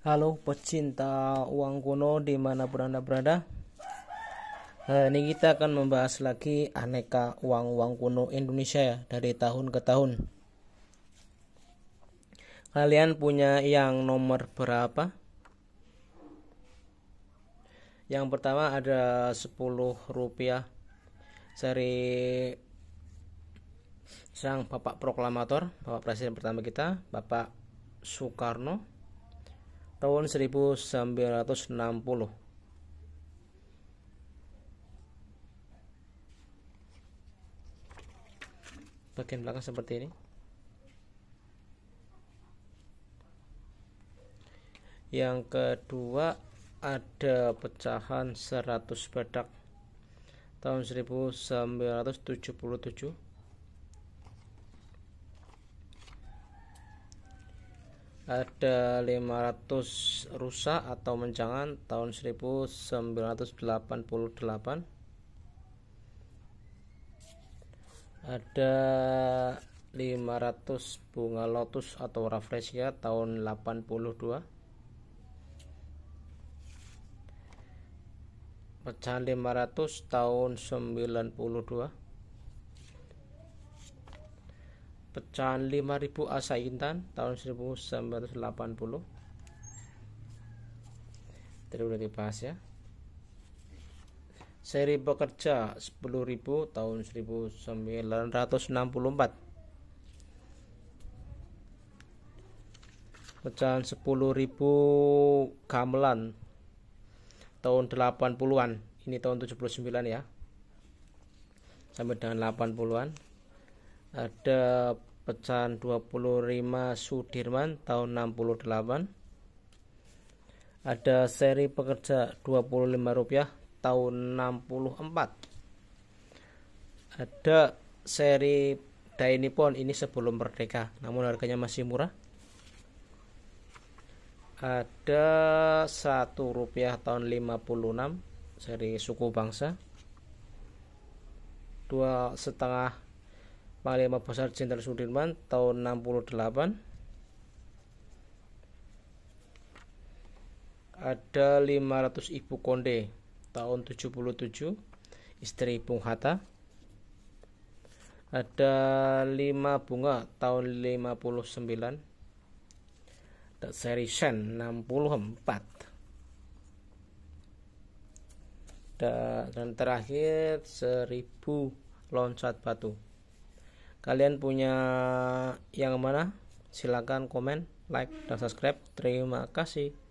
Halo pecinta uang kuno dimanapun anda berada Nah ini kita akan membahas lagi aneka uang-uang kuno Indonesia ya dari tahun ke tahun Kalian punya yang nomor berapa? Yang pertama ada 10 rupiah Seri sang Bapak Proklamator Bapak Presiden pertama kita Bapak Soekarno tahun 1960. Bagian belakang seperti ini. Yang kedua ada pecahan 100 bedak tahun 1977 ada 500 rusak atau menjangan tahun 1988 ada 500 bunga lotus atau rafflesia tahun 82 pecahan 500 tahun 92 pecahan 5000 Asa Intan tahun 1980 tadi udah dibahas ya seri pekerja 10.000 tahun 1964 pecahan 10.000 gamelan tahun 80-an ini tahun 79 ya sampai dengan 80-an ada pecahan 25 Sudirman tahun 68 ada seri pekerja 25 rupiah tahun 64 ada seri Dainipon ini sebelum merdeka namun harganya masih murah ada satu rupiah tahun 56 seri suku bangsa dua setengah Panglima Besar Jenderal Sudirman tahun 68 ada 500 Ibu Konde tahun 77 istri Bung Hatta ada 5 bunga tahun 59 dan seri Shen 64 dan terakhir 1000 loncat batu kalian punya yang mana silahkan komen like dan subscribe terima kasih